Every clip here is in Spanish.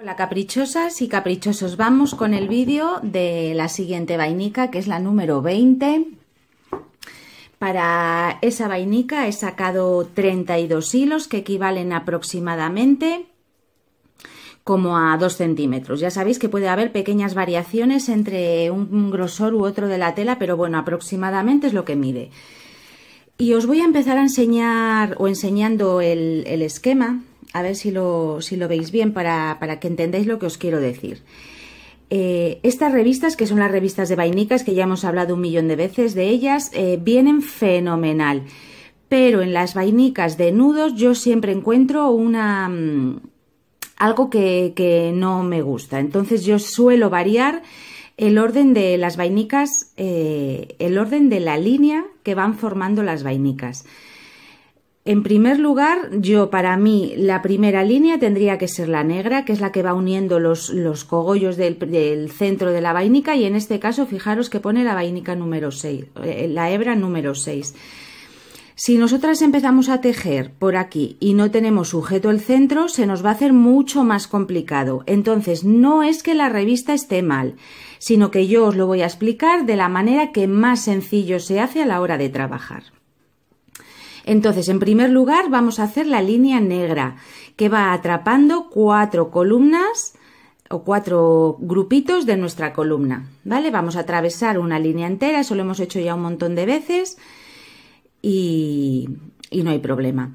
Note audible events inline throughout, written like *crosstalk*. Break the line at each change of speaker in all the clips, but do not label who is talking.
Hola caprichosas y caprichosos, vamos con el vídeo de la siguiente vainica que es la número 20. Para esa vainica he sacado 32 hilos que equivalen aproximadamente como a 2 centímetros. Ya sabéis que puede haber pequeñas variaciones entre un grosor u otro de la tela, pero bueno, aproximadamente es lo que mide. Y os voy a empezar a enseñar o enseñando el, el esquema a ver si lo, si lo veis bien para, para, que entendáis lo que os quiero decir. Eh, estas revistas, que son las revistas de vainicas, que ya hemos hablado un millón de veces de ellas, eh, vienen fenomenal. Pero en las vainicas de nudos yo siempre encuentro una mm, algo que, que no me gusta. Entonces yo suelo variar el orden de las vainicas, eh, el orden de la línea que van formando las vainicas. En primer lugar, yo para mí la primera línea tendría que ser la negra, que es la que va uniendo los, cogollos del, del, centro de la vainica y en este caso fijaros que pone la vainica número 6, eh, la hebra número 6. Si nosotras empezamos a tejer por aquí y no tenemos sujeto el centro, se nos va a hacer mucho más complicado. Entonces, no es que la revista esté mal, sino que yo os lo voy a explicar de la manera que más sencillo se hace a la hora de trabajar. Entonces, en primer lugar, vamos a hacer la línea negra, que va atrapando cuatro columnas o cuatro grupitos de nuestra columna, ¿vale? Vamos a atravesar una línea entera, eso lo hemos hecho ya un montón de veces y, no hay problema.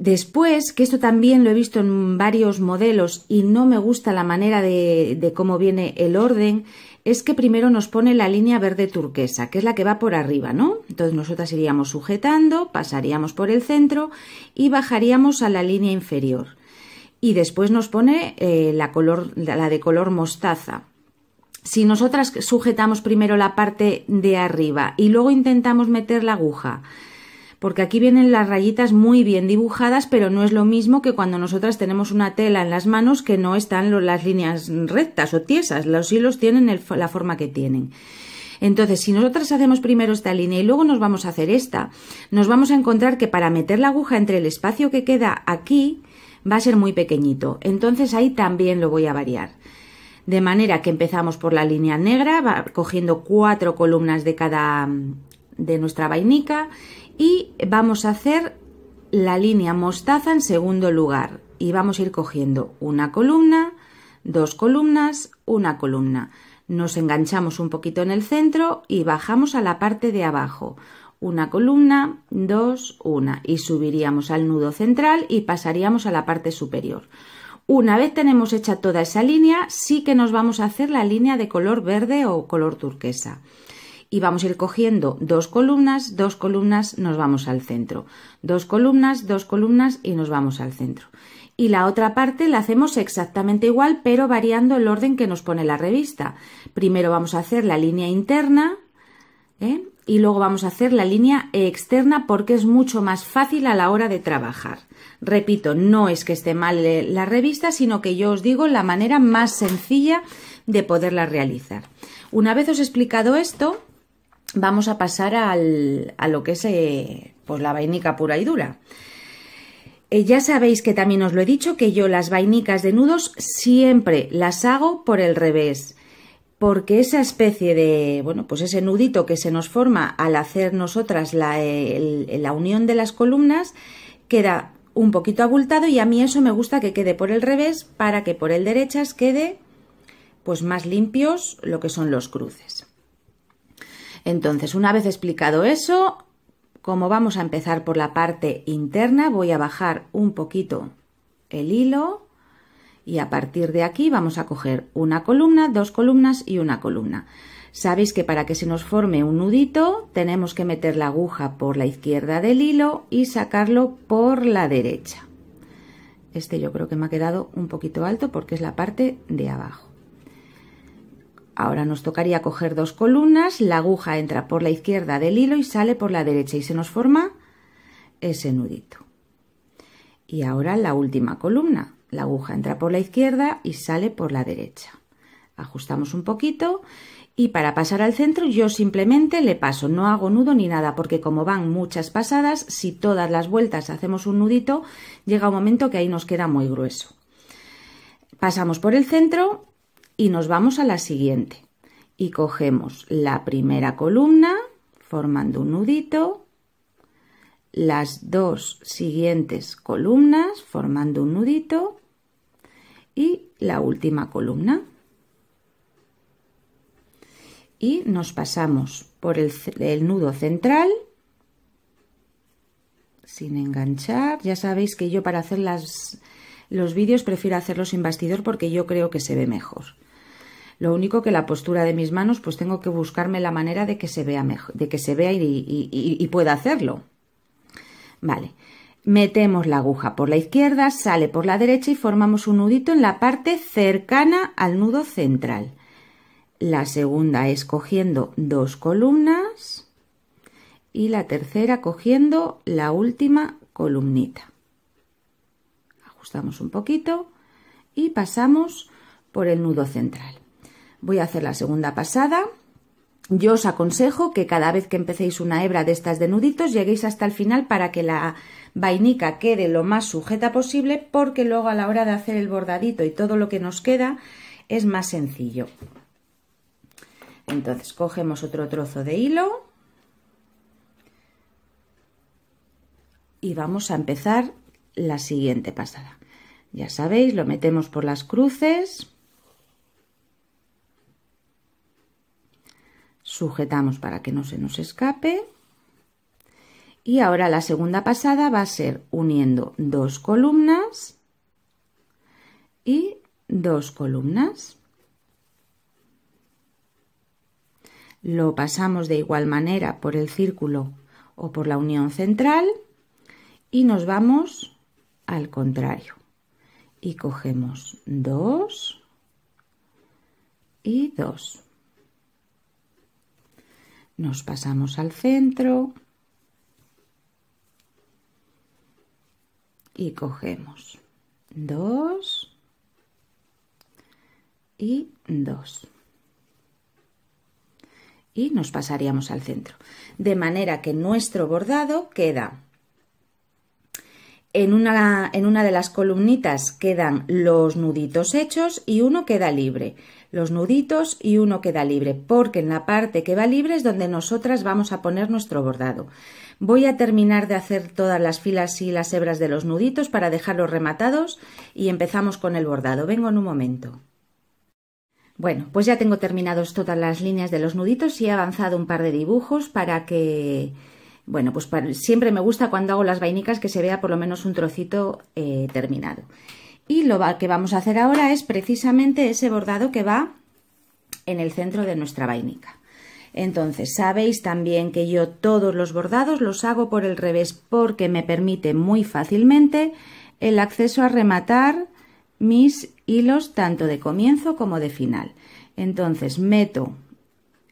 Después, que esto también lo he visto en varios modelos y no me gusta la manera de, de, cómo viene el orden, es que primero nos pone la línea verde turquesa, que es la que va por arriba, ¿no? Entonces nosotras iríamos sujetando, pasaríamos por el centro y bajaríamos a la línea inferior. Y después nos pone eh, la, color, la de color mostaza. Si nosotras sujetamos primero la parte de arriba y luego intentamos meter la aguja porque aquí vienen las rayitas muy bien dibujadas, pero no es lo mismo que cuando nosotras tenemos una tela en las manos que no están las líneas rectas o tiesas, los hilos tienen la forma que tienen. Entonces, si nosotras hacemos primero esta línea y luego nos vamos a hacer esta, nos vamos a encontrar que para meter la aguja entre el espacio que queda aquí va a ser muy pequeñito. Entonces ahí también lo voy a variar. De manera que empezamos por la línea negra, cogiendo cuatro columnas de cada de nuestra vainica y vamos a hacer la línea mostaza en segundo lugar y vamos a ir cogiendo una columna, dos columnas, una columna. Nos enganchamos un poquito en el centro y bajamos a la parte de abajo. Una columna, dos, una y subiríamos al nudo central y pasaríamos a la parte superior. Una vez tenemos hecha toda esa línea, sí que nos vamos a hacer la línea de color verde o color turquesa y vamos a ir cogiendo dos columnas, dos columnas, nos vamos al centro, dos columnas, dos columnas y nos vamos al centro. Y la otra parte la hacemos exactamente igual, pero variando el orden que nos pone la revista. Primero vamos a hacer la línea interna, ¿eh? y luego vamos a hacer la línea externa porque es mucho más fácil a la hora de trabajar. Repito, no es que esté mal eh, la revista, sino que yo os digo la manera más sencilla de poderla realizar. Una vez os he explicado esto, vamos a pasar al, a lo que es eh, pues, la vainica pura y dura. Eh, ya sabéis que también os lo he dicho que yo las vainicas de nudos siempre las hago por el revés, porque esa especie de, bueno, pues ese nudito que se nos forma al hacer nosotras la, la unión de las columnas queda un poquito abultado y a mí eso me gusta que quede por el revés para que por el derechas quede pues más limpios lo que son los cruces. Entonces, una vez explicado eso, como vamos a empezar por la parte interna, voy a bajar un poquito el hilo y a partir de aquí vamos a coger una columna, dos columnas y una columna. Sabéis que para que se nos forme un nudito tenemos que meter la aguja por la izquierda del hilo y sacarlo por la derecha. Este yo creo que me ha quedado un poquito alto porque es la parte de abajo. Ahora nos tocaría coger dos columnas, la aguja entra por la izquierda del hilo y sale por la derecha y se nos forma ese nudito. Y ahora la última columna, la aguja entra por la izquierda y sale por la derecha. Ajustamos un poquito y para pasar al centro yo simplemente le paso, no hago nudo ni nada, porque como van muchas pasadas, si todas las vueltas hacemos un nudito, llega un momento que ahí nos queda muy grueso. Pasamos por el centro y nos vamos a la siguiente. Y cogemos la primera columna formando un nudito, las dos siguientes columnas formando un nudito y la última columna. Y nos pasamos por el, nudo central sin enganchar. Ya sabéis que yo para hacer los vídeos prefiero hacerlos sin bastidor porque yo creo que se ve mejor. Lo único que la postura de mis manos, pues tengo que buscarme la manera de que se vea mejor, de que se vea y, y pueda hacerlo. Vale. Metemos la aguja por la izquierda, sale por la derecha y formamos un nudito en la parte cercana al nudo central. La segunda es cogiendo dos columnas y la tercera cogiendo la última columnita. Ajustamos un poquito y pasamos por el nudo central. Voy a hacer la segunda pasada. Yo os aconsejo que cada vez que empecéis una hebra de estas de nuditos lleguéis hasta el final para que la vainica quede lo más sujeta posible porque luego a la hora de hacer el bordadito y todo lo que nos queda es más sencillo. Entonces cogemos otro trozo de hilo y vamos a empezar la siguiente pasada. Ya sabéis, lo metemos por las cruces sujetamos para que no se nos escape y ahora la segunda pasada va a ser uniendo dos columnas y dos columnas lo pasamos de igual manera por el círculo o por la unión central y nos vamos al contrario y cogemos dos y dos nos pasamos al centro y cogemos dos y dos. Y nos pasaríamos al centro. De manera que nuestro bordado queda en una, de las columnitas quedan los nuditos hechos y uno queda libre. Los nuditos y uno queda libre, porque en la parte que va libre es donde nosotras vamos a poner nuestro bordado. Voy a terminar de hacer todas las filas y las hebras de los nuditos para dejarlos rematados y empezamos con el bordado. Vengo en un momento. Bueno, pues ya tengo terminados todas las líneas de los nuditos y he avanzado un par de dibujos para que bueno, pues siempre me gusta cuando hago las vainicas que se vea por lo menos un trocito eh, terminado. Y lo que vamos a hacer ahora es precisamente ese bordado que va en el centro de nuestra vainica. Entonces, sabéis también que yo todos los bordados los hago por el revés porque me permite muy fácilmente el acceso a rematar mis hilos tanto de comienzo como de final. Entonces, meto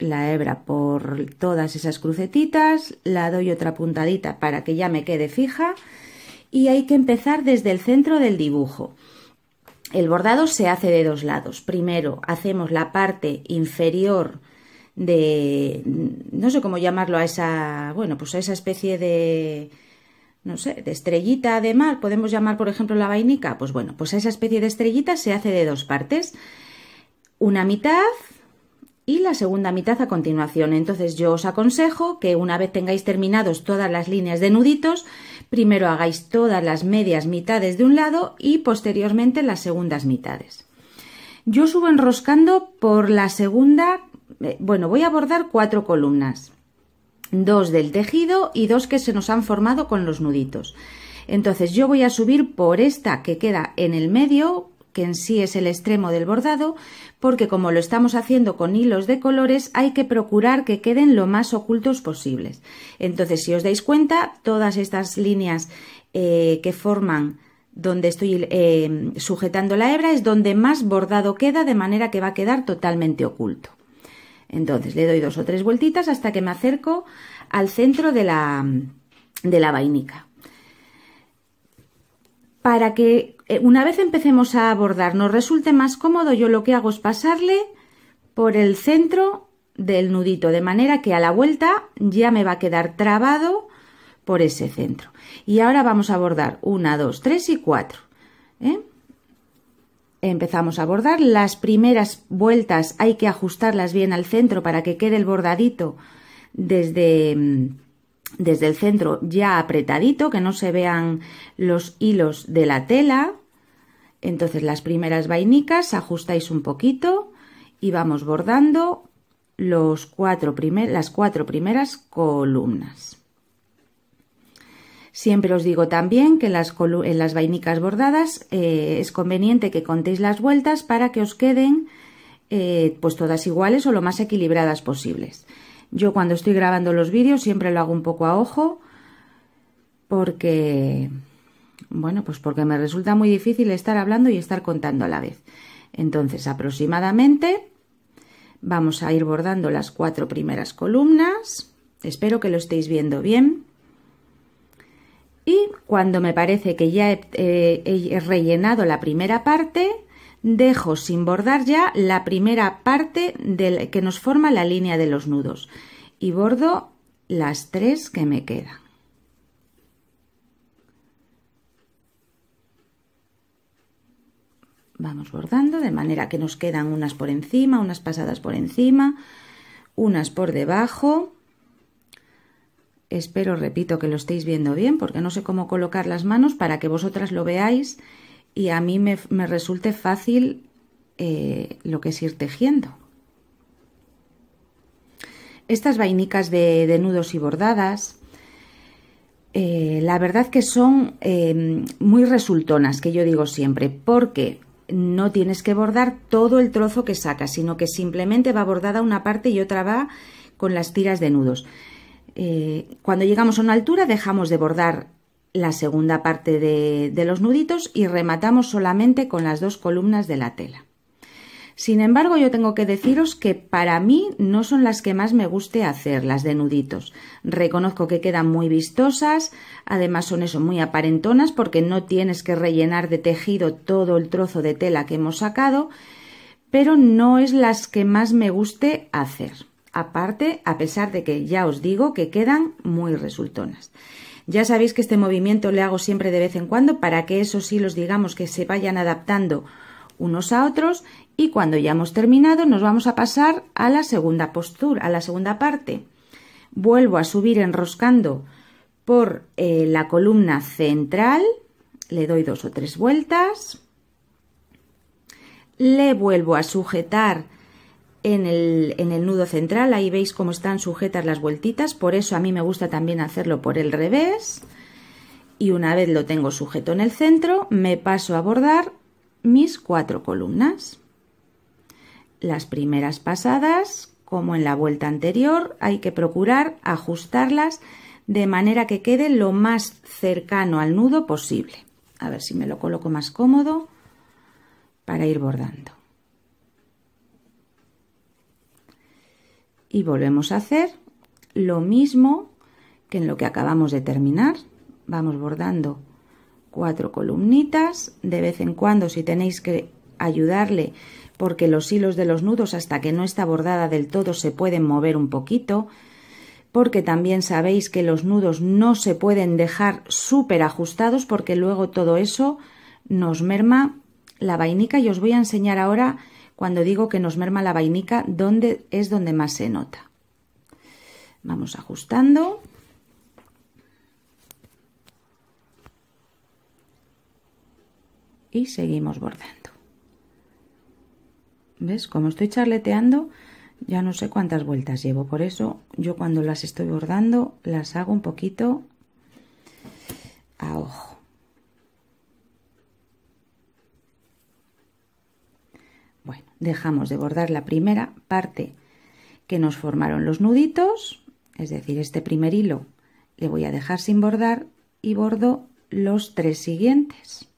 la hebra por todas esas crucetitas, la doy otra puntadita para que ya me quede fija y hay que empezar desde el centro del dibujo. El bordado se hace de dos lados. Primero hacemos la parte inferior de, no sé cómo llamarlo, a esa, bueno, pues a esa especie de, no sé, de estrellita de mar, podemos llamar por ejemplo la vainica, pues bueno, pues a esa especie de estrellita se hace de dos partes. Una mitad y la segunda mitad a continuación. Entonces yo os aconsejo que una vez tengáis terminados todas las líneas de nuditos, primero hagáis todas las medias mitades de un lado y posteriormente las segundas mitades. Yo subo enroscando por la segunda, eh, bueno, voy a abordar cuatro columnas, dos del tejido y dos que se nos han formado con los nuditos. Entonces yo voy a subir por esta que queda en el medio que en sí es el extremo del bordado, porque como lo estamos haciendo con hilos de colores, hay que procurar que queden lo más ocultos posibles. Entonces, si os dais cuenta, todas estas líneas eh, que forman donde estoy eh, sujetando la hebra es donde más bordado queda, de manera que va a quedar totalmente oculto. Entonces, le doy dos o tres vueltitas hasta que me acerco al centro de la, de la vainica. Para que eh, una vez empecemos a abordar, nos resulte más cómodo, yo lo que hago es pasarle por el centro del nudito, de manera que a la vuelta ya me va a quedar trabado por ese centro. Y ahora vamos a abordar 1, 2, 3 y 4. ¿eh? Empezamos a bordar, las primeras vueltas hay que ajustarlas bien al centro para que quede el bordadito desde, mm, desde el centro ya apretadito, que no se vean los hilos de la tela. Entonces las primeras vainicas ajustáis un poquito y vamos bordando las cuatro primeras columnas. Siempre os digo también que en las, vainicas bordadas eh, es conveniente que contéis las vueltas para que os queden eh, pues todas iguales o lo más equilibradas posibles. Yo cuando estoy grabando los vídeos siempre lo hago un poco a ojo porque bueno, pues porque me resulta muy difícil estar hablando y estar contando a la vez. Entonces, aproximadamente vamos a ir bordando las cuatro primeras columnas. Espero que lo estéis viendo bien. Y cuando me parece que ya he, eh, rellenado la primera parte, dejo sin bordar ya la primera parte del, que nos forma la línea de los nudos y bordo las tres que me quedan. Vamos bordando de manera que nos quedan unas por encima, unas pasadas por encima, unas por debajo. Espero, repito, que lo estéis viendo bien porque no sé cómo colocar las manos para que vosotras lo veáis y a mí me, resulte fácil eh, lo que es ir tejiendo. Estas vainicas de, nudos y bordadas eh, la verdad que son eh, muy resultonas, que yo digo siempre, porque no tienes que bordar todo el trozo que sacas, sino que simplemente va bordada una parte y otra va con las tiras de nudos. Eh, cuando llegamos a una altura dejamos de bordar la segunda parte de los nuditos y rematamos solamente con las dos columnas de la tela. Sin embargo, yo tengo que deciros que para mí no son las que más me guste hacer, las de nuditos. Reconozco que quedan muy vistosas, además son eso, muy aparentonas porque no tienes que rellenar de tejido todo el trozo de tela que hemos sacado, pero no es las que más me guste hacer. Aparte, a pesar de que ya os digo que quedan muy resultonas. Ya sabéis que este movimiento le hago siempre de vez en cuando para que esos hilos digamos que se vayan adaptando unos a otros y cuando ya hemos terminado nos vamos a pasar a la segunda postura, a la segunda parte. Vuelvo a subir enroscando por eh, la columna central, le doy dos o tres vueltas, le vuelvo a sujetar en el, en el, nudo central, ahí veis cómo están sujetas las vueltitas, por eso a mí me gusta también hacerlo por el revés, y una vez lo tengo sujeto en el centro, me paso a bordar mis cuatro columnas. Las primeras pasadas, como en la vuelta anterior, hay que procurar ajustarlas de manera que quede lo más cercano al nudo posible. A ver si me lo coloco más cómodo para ir bordando. Y volvemos a hacer lo mismo que en lo que acabamos de terminar. Vamos bordando cuatro columnitas. De vez en cuando, si tenéis que ayudarle porque los hilos de los nudos hasta que no está bordada del todo se pueden mover un poquito, porque también sabéis que los nudos no se pueden dejar súper ajustados porque luego todo eso nos merma la vainica y os voy a enseñar ahora cuando digo que nos merma la vainica dónde es donde más se nota. Vamos ajustando. Y seguimos bordando. ¿Ves? Como estoy charleteando, ya no sé cuántas vueltas llevo. Por eso yo cuando las estoy bordando, las hago un poquito a ojo. Bueno, dejamos de bordar la primera parte que nos formaron los nuditos, es decir, este primer hilo le voy a dejar sin bordar y bordo los tres siguientes.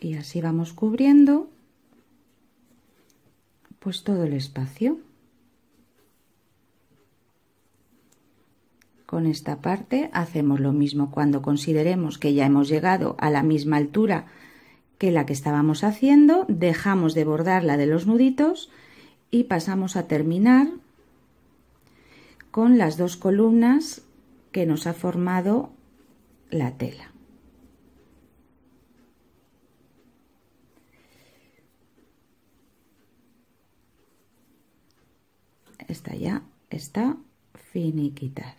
y así vamos cubriendo pues todo el espacio con esta parte hacemos lo mismo cuando consideremos que ya hemos llegado a la misma altura que la que estábamos haciendo dejamos de bordar la de los nuditos y pasamos a terminar con las dos columnas que nos ha formado la tela esta ya está finiquitada.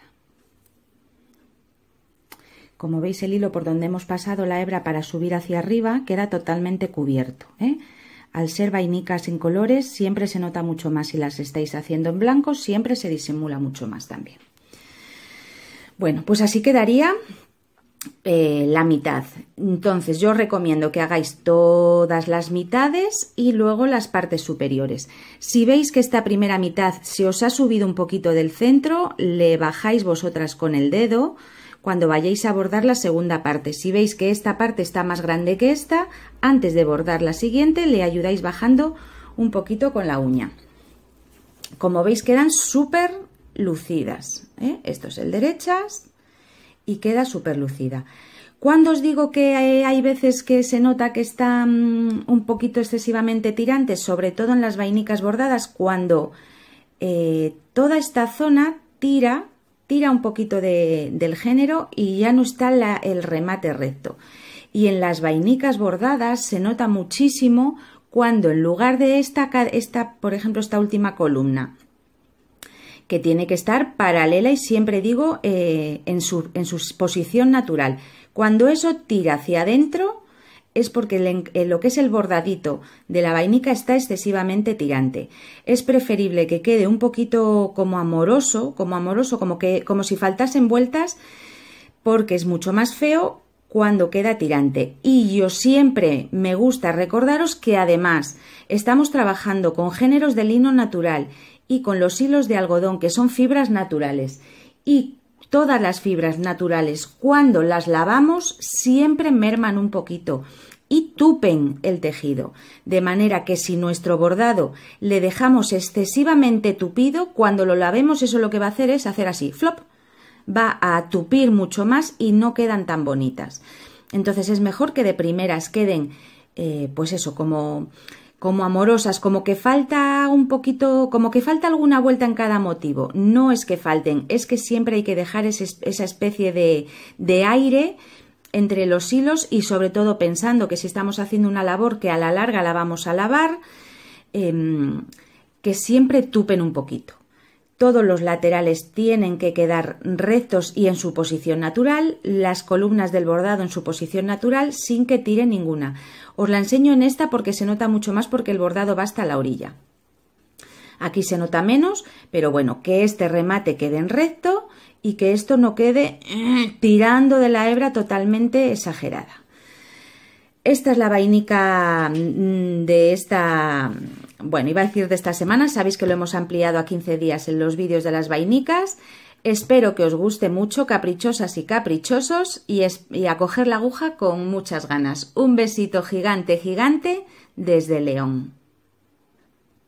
Como veis el hilo por donde hemos pasado la hebra para subir hacia arriba queda totalmente cubierto. ¿eh? Al ser vainicas en colores siempre se nota mucho más si las estáis haciendo en blanco, siempre se disimula mucho más también. Bueno, pues así quedaría eh, la mitad. Entonces yo os recomiendo que hagáis todas las mitades y luego las partes superiores. Si veis que esta primera mitad se os ha subido un poquito del centro, le bajáis vosotras con el dedo cuando vayáis a bordar la segunda parte. Si veis que esta parte está más grande que esta, antes de bordar la siguiente le ayudáis bajando un poquito con la uña. Como veis quedan súper lucidas. Esto ¿eh? es el derechas, y queda superlucida. Cuando os digo que hay veces que se nota que está mm, un poquito excesivamente tirante, sobre todo en las vainicas bordadas, cuando eh, toda esta zona tira, tira un poquito del género y ya no está la, el remate recto. Y en las vainicas bordadas se nota muchísimo cuando en lugar de esta, esta, por ejemplo, esta última columna, que tiene que estar paralela y siempre digo eh, en, su, en su posición natural. Cuando eso tira hacia adentro es porque eh, lo que es el bordadito de la vainica está excesivamente tirante. Es preferible que quede un poquito como amoroso, como amoroso, como que como si faltasen vueltas, porque es mucho más feo cuando queda tirante. Y yo siempre me gusta recordaros que además estamos trabajando con géneros de lino natural y con los hilos de algodón, que son fibras naturales. Y todas las fibras naturales, cuando las lavamos, siempre merman un poquito y tupen el tejido, de manera que si nuestro bordado le dejamos excesivamente tupido, cuando lo lavemos eso lo que va a hacer es hacer así, flop, va a tupir mucho más y no quedan tan bonitas. Entonces es mejor que de primeras queden, eh, pues eso, como como amorosas, como que falta un poquito, como que falta alguna vuelta en cada motivo. No es que falten, es que siempre hay que dejar esa especie de, aire entre los hilos y sobre todo pensando que si estamos haciendo una labor que a la larga la vamos a lavar, em, que siempre tupen un poquito. Todos los laterales tienen que quedar rectos y en su posición natural, las columnas del bordado en su posición natural sin que tire ninguna. Os la enseño en esta porque se nota mucho más porque el bordado va hasta la orilla. Aquí se nota menos, pero bueno, que este remate quede en recto y que esto no quede *clears throat* tirando de la hebra totalmente exagerada. Esta es la vainica mm, de esta bueno, iba a decir de esta semana, sabéis que lo hemos ampliado a 15 días en los vídeos de las vainicas. Espero que os guste mucho, caprichosas y caprichosos, y, y a coger la aguja con muchas ganas. Un besito gigante, gigante desde León.